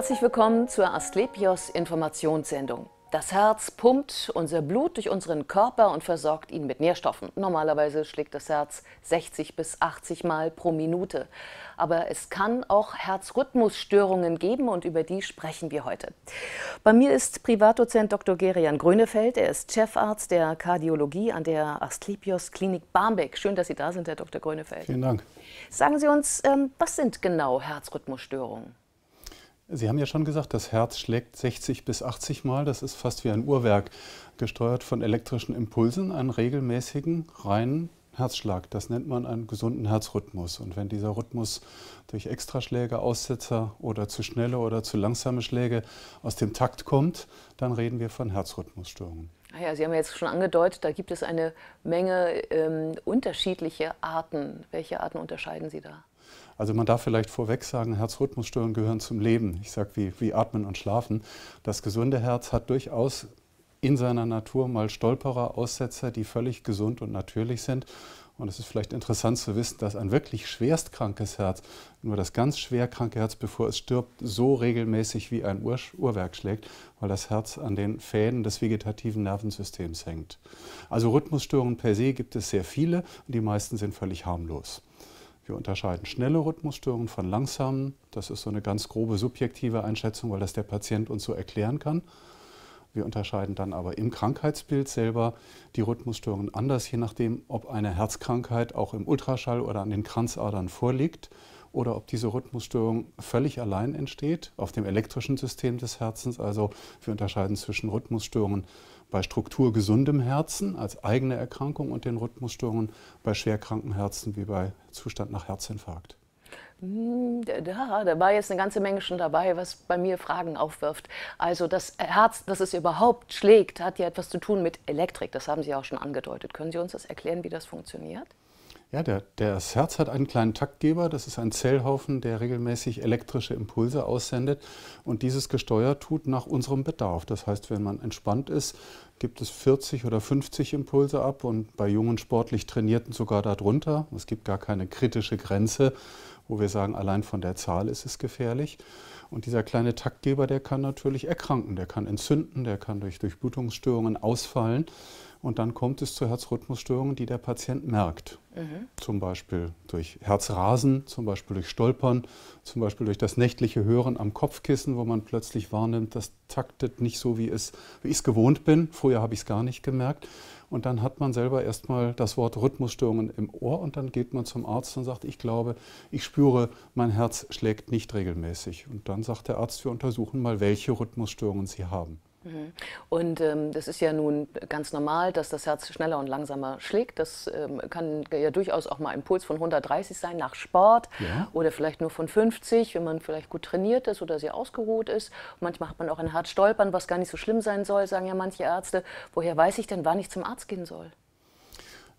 Herzlich willkommen zur Asklepios Informationssendung. Das Herz pumpt unser Blut durch unseren Körper und versorgt ihn mit Nährstoffen. Normalerweise schlägt das Herz 60 bis 80 Mal pro Minute. Aber es kann auch Herzrhythmusstörungen geben und über die sprechen wir heute. Bei mir ist Privatdozent Dr. Gerian Grönefeld. Er ist Chefarzt der Kardiologie an der Asklepios Klinik Barmbek. Schön, dass Sie da sind, Herr Dr. Grönefeld. Vielen Dank. Sagen Sie uns, ähm, was sind genau Herzrhythmusstörungen? Sie haben ja schon gesagt, das Herz schlägt 60 bis 80 Mal. Das ist fast wie ein Uhrwerk, gesteuert von elektrischen Impulsen, einen regelmäßigen, reinen Herzschlag. Das nennt man einen gesunden Herzrhythmus. Und wenn dieser Rhythmus durch Extraschläge, Aussetzer oder zu schnelle oder zu langsame Schläge aus dem Takt kommt, dann reden wir von Herzrhythmusstörungen. Ah ja, Sie haben jetzt schon angedeutet, da gibt es eine Menge ähm, unterschiedliche Arten. Welche Arten unterscheiden Sie da? Also man darf vielleicht vorweg sagen, Herzrhythmusstörungen gehören zum Leben. Ich sage wie, wie Atmen und Schlafen. Das gesunde Herz hat durchaus in seiner Natur mal Stolperer, Aussetzer, die völlig gesund und natürlich sind. Und es ist vielleicht interessant zu wissen, dass ein wirklich schwerstkrankes Herz, nur das ganz schwer kranke Herz, bevor es stirbt, so regelmäßig wie ein Ur Uhrwerk schlägt, weil das Herz an den Fäden des vegetativen Nervensystems hängt. Also Rhythmusstörungen per se gibt es sehr viele und die meisten sind völlig harmlos. Wir unterscheiden schnelle Rhythmusstörungen von langsamen. Das ist so eine ganz grobe subjektive Einschätzung, weil das der Patient uns so erklären kann. Wir unterscheiden dann aber im Krankheitsbild selber die Rhythmusstörungen anders, je nachdem, ob eine Herzkrankheit auch im Ultraschall oder an den Kranzadern vorliegt oder ob diese Rhythmusstörung völlig allein entsteht, auf dem elektrischen System des Herzens. Also wir unterscheiden zwischen Rhythmusstörungen bei strukturgesundem Herzen als eigene Erkrankung und den Rhythmusstörungen bei schwerkranken Herzen wie bei Zustand nach Herzinfarkt. Ja, hm, da war jetzt eine ganze Menge schon dabei, was bei mir Fragen aufwirft. Also das Herz, dass es überhaupt schlägt, hat ja etwas zu tun mit Elektrik. Das haben Sie auch schon angedeutet. Können Sie uns das erklären, wie das funktioniert? Ja, der, das Herz hat einen kleinen Taktgeber, das ist ein Zellhaufen, der regelmäßig elektrische Impulse aussendet und dieses gesteuert tut nach unserem Bedarf. Das heißt, wenn man entspannt ist, gibt es 40 oder 50 Impulse ab und bei jungen sportlich Trainierten sogar darunter. Es gibt gar keine kritische Grenze, wo wir sagen, allein von der Zahl ist es gefährlich. Und dieser kleine Taktgeber, der kann natürlich erkranken, der kann entzünden, der kann durch Durchblutungsstörungen ausfallen. Und dann kommt es zu Herzrhythmusstörungen, die der Patient merkt. Mhm. Zum Beispiel durch Herzrasen, zum Beispiel durch Stolpern, zum Beispiel durch das nächtliche Hören am Kopfkissen, wo man plötzlich wahrnimmt, das taktet nicht so, wie, es, wie ich es gewohnt bin. Vorher habe ich es gar nicht gemerkt. Und dann hat man selber erstmal das Wort Rhythmusstörungen im Ohr und dann geht man zum Arzt und sagt, ich glaube, ich spüre, mein Herz schlägt nicht regelmäßig. Und dann sagt der Arzt, wir untersuchen mal, welche Rhythmusstörungen Sie haben. Mhm. Und ähm, das ist ja nun ganz normal, dass das Herz schneller und langsamer schlägt. Das ähm, kann ja durchaus auch mal ein Puls von 130 sein nach Sport ja. oder vielleicht nur von 50, wenn man vielleicht gut trainiert ist oder sehr ausgeruht ist. manchmal hat man auch ein Herzstolpern, was gar nicht so schlimm sein soll, sagen ja manche Ärzte. Woher weiß ich denn, wann ich zum Arzt gehen soll?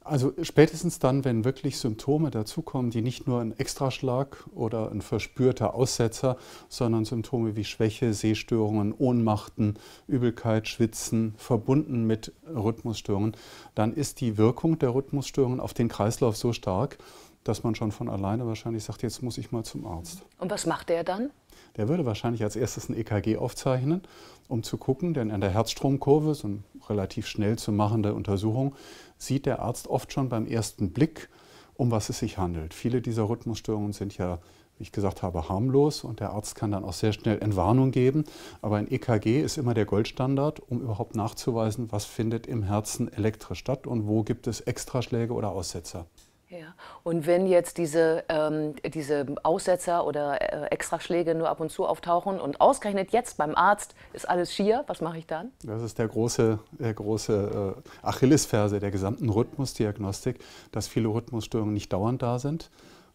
Also spätestens dann, wenn wirklich Symptome dazukommen, die nicht nur ein Extraschlag oder ein verspürter Aussetzer, sondern Symptome wie Schwäche, Sehstörungen, Ohnmachten, Übelkeit, Schwitzen, verbunden mit Rhythmusstörungen, dann ist die Wirkung der Rhythmusstörungen auf den Kreislauf so stark, dass man schon von alleine wahrscheinlich sagt, jetzt muss ich mal zum Arzt. Und was macht der dann? Der würde wahrscheinlich als erstes ein EKG aufzeichnen, um zu gucken, denn an der Herzstromkurve, so eine relativ schnell zu machende Untersuchung, sieht der Arzt oft schon beim ersten Blick, um was es sich handelt. Viele dieser Rhythmusstörungen sind ja wie ich gesagt habe, harmlos und der Arzt kann dann auch sehr schnell Entwarnung geben. Aber ein EKG ist immer der Goldstandard, um überhaupt nachzuweisen, was findet im Herzen elektrisch statt und wo gibt es Extraschläge oder Aussetzer. Ja. Und wenn jetzt diese, ähm, diese Aussetzer oder äh, Extraschläge nur ab und zu auftauchen und ausgerechnet jetzt beim Arzt ist alles schier, was mache ich dann? Das ist der große, der große äh, Achillesferse der gesamten Rhythmusdiagnostik, dass viele Rhythmusstörungen nicht dauernd da sind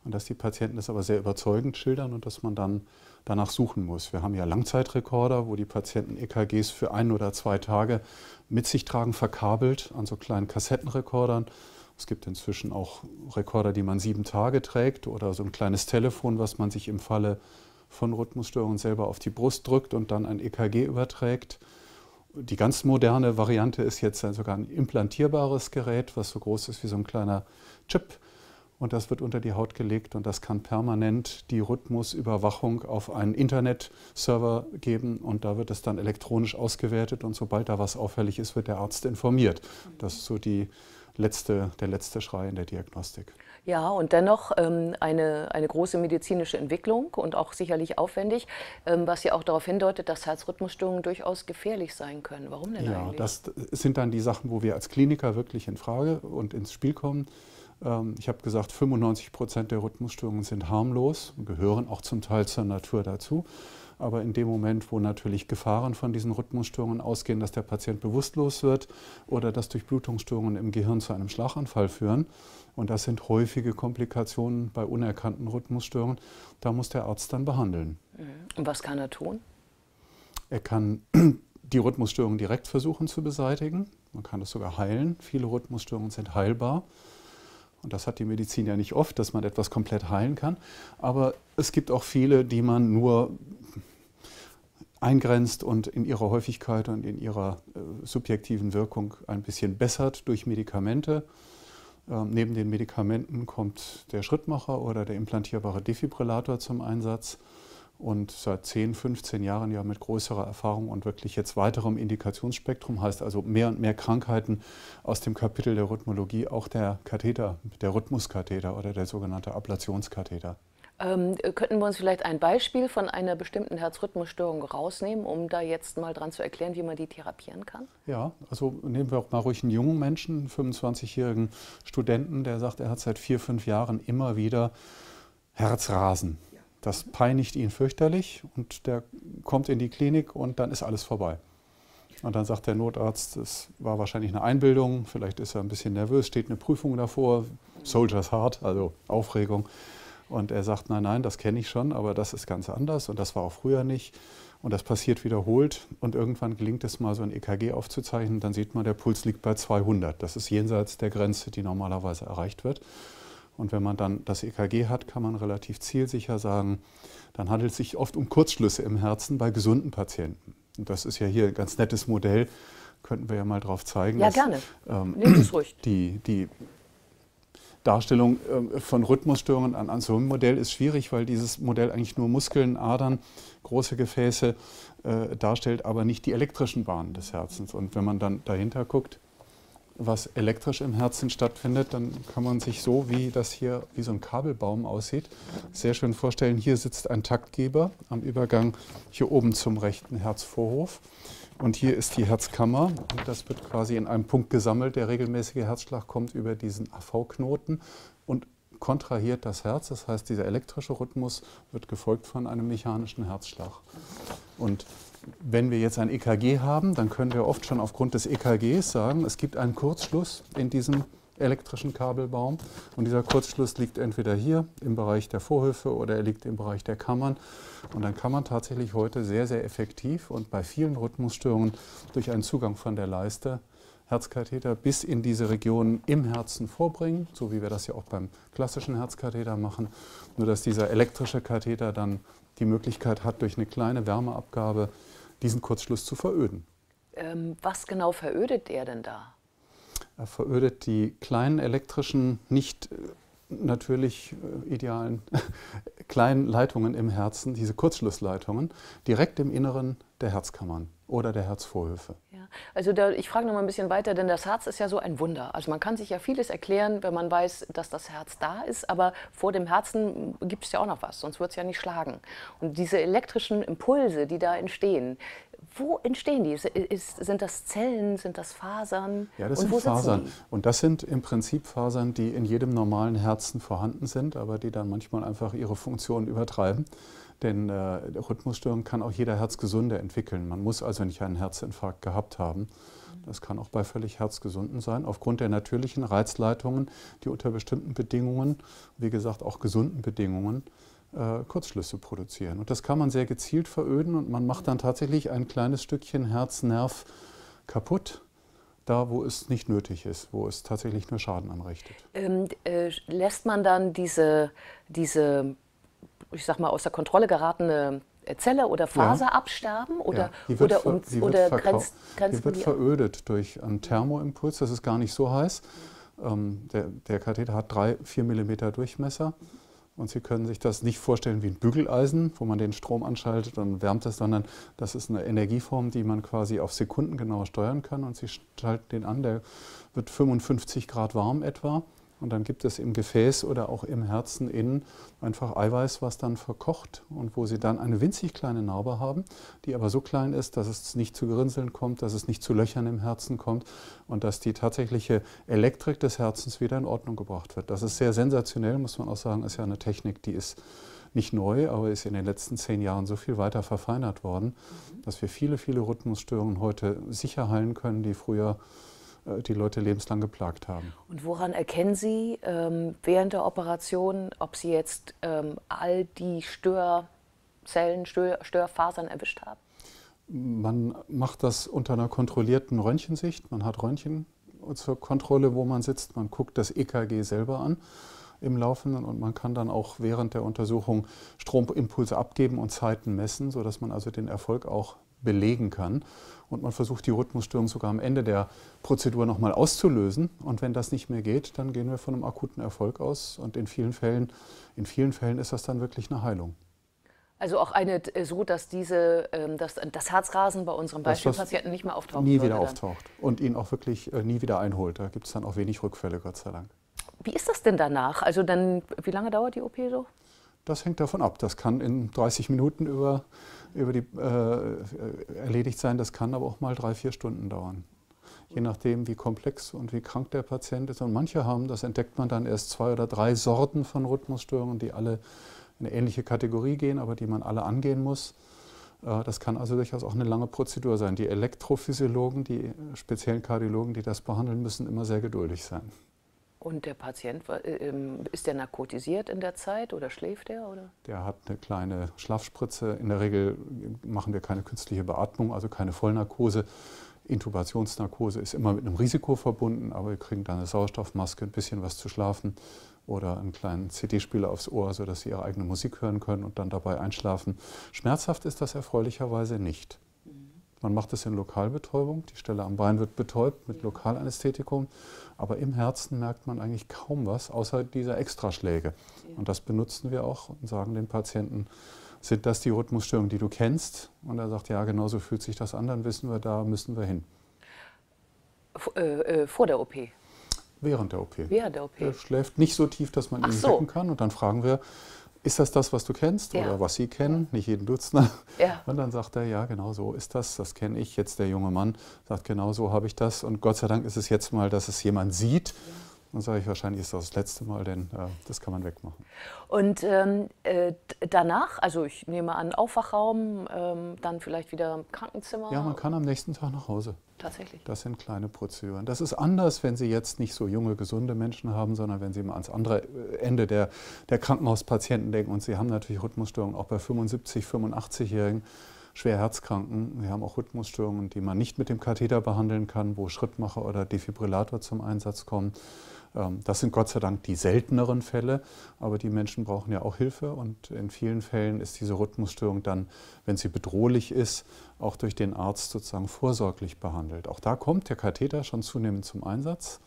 und dass die Patienten das aber sehr überzeugend schildern und dass man dann danach suchen muss. Wir haben ja Langzeitrekorder, wo die Patienten EKGs für ein oder zwei Tage mit sich tragen, verkabelt an so kleinen Kassettenrekordern es gibt inzwischen auch Rekorder, die man sieben Tage trägt oder so ein kleines Telefon, was man sich im Falle von Rhythmusstörungen selber auf die Brust drückt und dann ein EKG überträgt. Die ganz moderne Variante ist jetzt sogar ein implantierbares Gerät, was so groß ist wie so ein kleiner Chip, und das wird unter die Haut gelegt und das kann permanent die Rhythmusüberwachung auf einen Internetserver geben und da wird es dann elektronisch ausgewertet und sobald da was auffällig ist, wird der Arzt informiert. Das ist so die letzte, der letzte Schrei in der Diagnostik. Ja, und dennoch ähm, eine, eine große medizinische Entwicklung und auch sicherlich aufwendig, ähm, was ja auch darauf hindeutet, dass Herzrhythmusstörungen durchaus gefährlich sein können. Warum denn ja, eigentlich? Ja, das sind dann die Sachen, wo wir als Kliniker wirklich in Frage und ins Spiel kommen. Ähm, ich habe gesagt, 95 Prozent der Rhythmusstörungen sind harmlos und gehören auch zum Teil zur Natur dazu. Aber in dem Moment, wo natürlich Gefahren von diesen Rhythmusstörungen ausgehen, dass der Patient bewusstlos wird oder dass Durchblutungsstörungen im Gehirn zu einem Schlaganfall führen, und das sind häufige Komplikationen bei unerkannten Rhythmusstörungen, da muss der Arzt dann behandeln. Mhm. Und was kann er tun? Er kann die Rhythmusstörungen direkt versuchen zu beseitigen. Man kann das sogar heilen. Viele Rhythmusstörungen sind heilbar. Und das hat die Medizin ja nicht oft, dass man etwas komplett heilen kann. Aber es gibt auch viele, die man nur eingrenzt und in ihrer Häufigkeit und in ihrer äh, subjektiven Wirkung ein bisschen bessert durch Medikamente. Ähm, neben den Medikamenten kommt der Schrittmacher oder der implantierbare Defibrillator zum Einsatz und seit 10, 15 Jahren ja mit größerer Erfahrung und wirklich jetzt weiterem Indikationsspektrum, heißt also mehr und mehr Krankheiten aus dem Kapitel der Rhythmologie, auch der Katheter, der Rhythmuskatheter oder der sogenannte Ablationskatheter. Ähm, könnten wir uns vielleicht ein Beispiel von einer bestimmten Herzrhythmusstörung rausnehmen, um da jetzt mal dran zu erklären, wie man die therapieren kann? Ja, also nehmen wir auch mal ruhig einen jungen Menschen, einen 25-jährigen Studenten, der sagt, er hat seit vier, fünf Jahren immer wieder Herzrasen. Das peinigt ihn fürchterlich und der kommt in die Klinik und dann ist alles vorbei. Und dann sagt der Notarzt, es war wahrscheinlich eine Einbildung, vielleicht ist er ein bisschen nervös, steht eine Prüfung davor, Soldier's Heart, also Aufregung. Und er sagt, nein, nein, das kenne ich schon, aber das ist ganz anders und das war auch früher nicht. Und das passiert wiederholt und irgendwann gelingt es mal so ein EKG aufzuzeichnen, dann sieht man, der Puls liegt bei 200. Das ist jenseits der Grenze, die normalerweise erreicht wird. Und wenn man dann das EKG hat, kann man relativ zielsicher sagen, dann handelt es sich oft um Kurzschlüsse im Herzen bei gesunden Patienten. Und das ist ja hier ein ganz nettes Modell, könnten wir ja mal drauf zeigen. Ja, dass, gerne. Ähm, Nehmt es ruhig. Die, die Darstellung ähm, von Rhythmusstörungen an, an so einem Modell ist schwierig, weil dieses Modell eigentlich nur Muskeln, Adern, große Gefäße äh, darstellt, aber nicht die elektrischen Bahnen des Herzens. Und wenn man dann dahinter guckt, was elektrisch im Herzen stattfindet, dann kann man sich so, wie das hier, wie so ein Kabelbaum aussieht, sehr schön vorstellen. Hier sitzt ein Taktgeber am Übergang hier oben zum rechten Herzvorhof. Und hier ist die Herzkammer und das wird quasi in einem Punkt gesammelt. Der regelmäßige Herzschlag kommt über diesen AV-Knoten und kontrahiert das Herz. Das heißt, dieser elektrische Rhythmus wird gefolgt von einem mechanischen Herzschlag. Und wenn wir jetzt ein EKG haben, dann können wir oft schon aufgrund des EKGs sagen, es gibt einen Kurzschluss in diesem elektrischen Kabelbaum. Und dieser Kurzschluss liegt entweder hier im Bereich der Vorhöfe oder er liegt im Bereich der Kammern. Und dann kann man tatsächlich heute sehr, sehr effektiv und bei vielen Rhythmusstörungen durch einen Zugang von der Leiste Herzkatheter bis in diese Region im Herzen vorbringen, so wie wir das ja auch beim klassischen Herzkatheter machen, nur dass dieser elektrische Katheter dann die Möglichkeit hat, durch eine kleine Wärmeabgabe diesen Kurzschluss zu veröden. Ähm, was genau verödet er denn da? Er verödet die kleinen elektrischen, nicht äh, natürlich äh, idealen kleinen Leitungen im Herzen, diese Kurzschlussleitungen, direkt im Inneren der Herzkammern oder der Herzvorhöfe. Ja. Also da, ich frage noch mal ein bisschen weiter, denn das Herz ist ja so ein Wunder. Also man kann sich ja vieles erklären, wenn man weiß, dass das Herz da ist, aber vor dem Herzen gibt es ja auch noch was, sonst wird es ja nicht schlagen. Und diese elektrischen Impulse, die da entstehen, wo entstehen die? Ist, sind das Zellen, sind das Fasern? Ja, das und sind Fasern. Und das sind im Prinzip Fasern, die in jedem normalen Herzen vorhanden sind, aber die dann manchmal einfach ihre Funktion übertreiben. Denn äh, Rhythmusstörungen kann auch jeder Herzgesunde entwickeln. Man muss also nicht einen Herzinfarkt gehabt haben. Das kann auch bei völlig Herzgesunden sein, aufgrund der natürlichen Reizleitungen, die unter bestimmten Bedingungen, wie gesagt auch gesunden Bedingungen, äh, Kurzschlüsse produzieren. Und das kann man sehr gezielt veröden und man macht dann tatsächlich ein kleines Stückchen Herznerv kaputt da, wo es nicht nötig ist, wo es tatsächlich nur Schaden anrichtet. Ähm, äh, lässt man dann diese, diese ich sag mal, außer Kontrolle geratene äh, Zelle oder Faser ja. absterben oder, ja. oder, ver, um, oder grenzt, grenzt die wird die verödet durch einen Thermoimpuls, das ist gar nicht so heiß. Mhm. Ähm, der, der, Katheter hat 3-4 mm Durchmesser und Sie können sich das nicht vorstellen wie ein Bügeleisen, wo man den Strom anschaltet und wärmt es, sondern das ist eine Energieform, die man quasi auf Sekunden genau steuern kann und Sie schalten den an, der wird 55 Grad warm etwa und dann gibt es im Gefäß oder auch im Herzen innen einfach Eiweiß, was dann verkocht und wo sie dann eine winzig kleine Narbe haben, die aber so klein ist, dass es nicht zu Grinseln kommt, dass es nicht zu Löchern im Herzen kommt und dass die tatsächliche Elektrik des Herzens wieder in Ordnung gebracht wird. Das ist sehr sensationell, muss man auch sagen, ist ja eine Technik, die ist nicht neu, aber ist in den letzten zehn Jahren so viel weiter verfeinert worden, mhm. dass wir viele, viele Rhythmusstörungen heute sicher heilen können, die früher äh, die Leute lebenslang geplagt haben. Und woran erkennen Sie ähm, während der Operation, ob Sie jetzt ähm, all die Störzellen, Stör Störfasern erwischt haben? Man macht das unter einer kontrollierten Röntgensicht. Man hat Röntgen zur Kontrolle, wo man sitzt. Man guckt das EKG selber an im Laufenden und man kann dann auch während der Untersuchung Stromimpulse abgeben und Zeiten messen, sodass man also den Erfolg auch belegen kann. Und man versucht die Rhythmusstörung sogar am Ende der Prozedur nochmal auszulösen. Und wenn das nicht mehr geht, dann gehen wir von einem akuten Erfolg aus. Und in vielen Fällen, in vielen Fällen ist das dann wirklich eine Heilung. Also auch eine äh, so, dass diese, ähm, dass äh, das Herzrasen bei unserem Beispielpatienten nicht mehr auftaucht. Nie wieder auftaucht und ihn auch wirklich äh, nie wieder einholt. Da gibt es dann auch wenig Rückfälle, Gott sei Dank. Wie ist das denn danach? Also dann, wie lange dauert die OP so? Das hängt davon ab. Das kann in 30 Minuten über, über die, äh, erledigt sein, das kann aber auch mal drei, vier Stunden dauern. Je nachdem, wie komplex und wie krank der Patient ist. Und manche haben, das entdeckt man dann erst zwei oder drei Sorten von Rhythmusstörungen, die alle in eine ähnliche Kategorie gehen, aber die man alle angehen muss. Äh, das kann also durchaus auch eine lange Prozedur sein. Die Elektrophysiologen, die speziellen Kardiologen, die das behandeln, müssen immer sehr geduldig sein. Und der Patient, äh, ähm, ist der narkotisiert in der Zeit oder schläft er? Oder? Der hat eine kleine Schlafspritze. In der Regel machen wir keine künstliche Beatmung, also keine Vollnarkose. Intubationsnarkose ist immer mit einem Risiko verbunden, aber wir kriegen dann eine Sauerstoffmaske, ein bisschen was zu schlafen oder einen kleinen CD-Spieler aufs Ohr, sodass sie ihre eigene Musik hören können und dann dabei einschlafen. Schmerzhaft ist das erfreulicherweise nicht. Man macht es in Lokalbetäubung. Die Stelle am Bein wird betäubt mit Lokalanästhetikum. Aber im Herzen merkt man eigentlich kaum was, außer dieser Extraschläge. Und das benutzen wir auch und sagen den Patienten, sind das die Rhythmusstörungen, die du kennst? Und er sagt, ja, genau so fühlt sich das an, dann wissen wir, da müssen wir hin. Äh, äh, vor der OP? Während der OP. Während der OP. Er schläft nicht so tief, dass man Ach ihn so. kann. Und dann fragen wir, ist das das, was du kennst ja. oder was sie kennen? Nicht jeden Dutzner. Ja. Und dann sagt er, ja, genau so ist das, das kenne ich. Jetzt der junge Mann sagt, genau so habe ich das. Und Gott sei Dank ist es jetzt mal, dass es jemand sieht. Ja dann sage ich, wahrscheinlich ist das das letzte Mal, denn äh, das kann man wegmachen. Und ähm, äh, danach, also ich nehme an, Aufwachraum, ähm, dann vielleicht wieder Krankenzimmer? Ja, man kann am nächsten Tag nach Hause. Tatsächlich. Das sind kleine Prozeduren. Das ist anders, wenn Sie jetzt nicht so junge, gesunde Menschen haben, sondern wenn Sie mal ans andere äh, Ende der, der Krankenhauspatienten denken. Und Sie haben natürlich Rhythmusstörungen, auch bei 75, 85-Jährigen schwer Herzkranken. Wir haben auch Rhythmusstörungen, die man nicht mit dem Katheter behandeln kann, wo Schrittmacher oder Defibrillator zum Einsatz kommen. Ähm, das sind Gott sei Dank die selteneren Fälle, aber die Menschen brauchen ja auch Hilfe und in vielen Fällen ist diese Rhythmusstörung dann, wenn sie bedrohlich ist, auch durch den Arzt sozusagen vorsorglich behandelt. Auch da kommt der Katheter schon zunehmend zum Einsatz.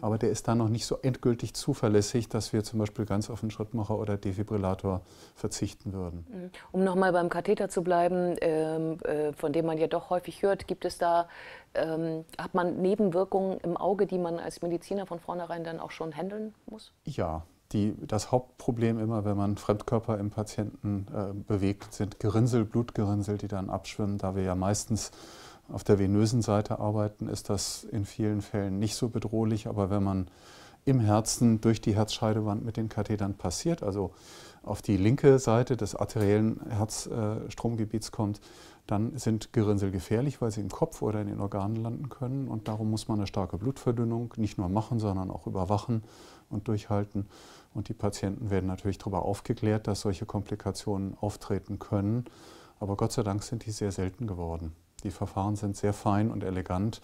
Aber der ist da noch nicht so endgültig zuverlässig, dass wir zum Beispiel ganz auf den Schrittmacher oder Defibrillator verzichten würden. Mhm. Um nochmal beim Katheter zu bleiben, ähm, äh, von dem man ja doch häufig hört, gibt es da, ähm, hat man Nebenwirkungen im Auge, die man als Mediziner von vornherein dann auch schon handeln muss? Ja, die, das Hauptproblem immer, wenn man Fremdkörper im Patienten äh, bewegt, sind Gerinnsel, Blutgerinnsel, die dann abschwimmen, da wir ja meistens auf der venösen Seite arbeiten, ist das in vielen Fällen nicht so bedrohlich, aber wenn man im Herzen durch die Herzscheidewand mit den Kathedern passiert, also auf die linke Seite des arteriellen Herzstromgebiets äh, kommt, dann sind Gerinnsel gefährlich, weil sie im Kopf oder in den Organen landen können. Und darum muss man eine starke Blutverdünnung nicht nur machen, sondern auch überwachen und durchhalten. Und die Patienten werden natürlich darüber aufgeklärt, dass solche Komplikationen auftreten können. Aber Gott sei Dank sind die sehr selten geworden. Die Verfahren sind sehr fein und elegant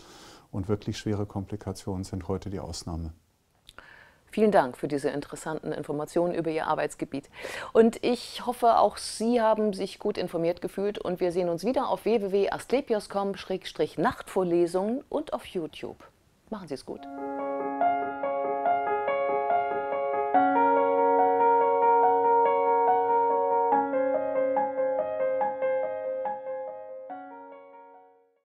und wirklich schwere Komplikationen sind heute die Ausnahme. Vielen Dank für diese interessanten Informationen über Ihr Arbeitsgebiet. Und ich hoffe, auch Sie haben sich gut informiert gefühlt und wir sehen uns wieder auf www.astlepios.com-nachtvorlesungen und auf YouTube. Machen Sie es gut.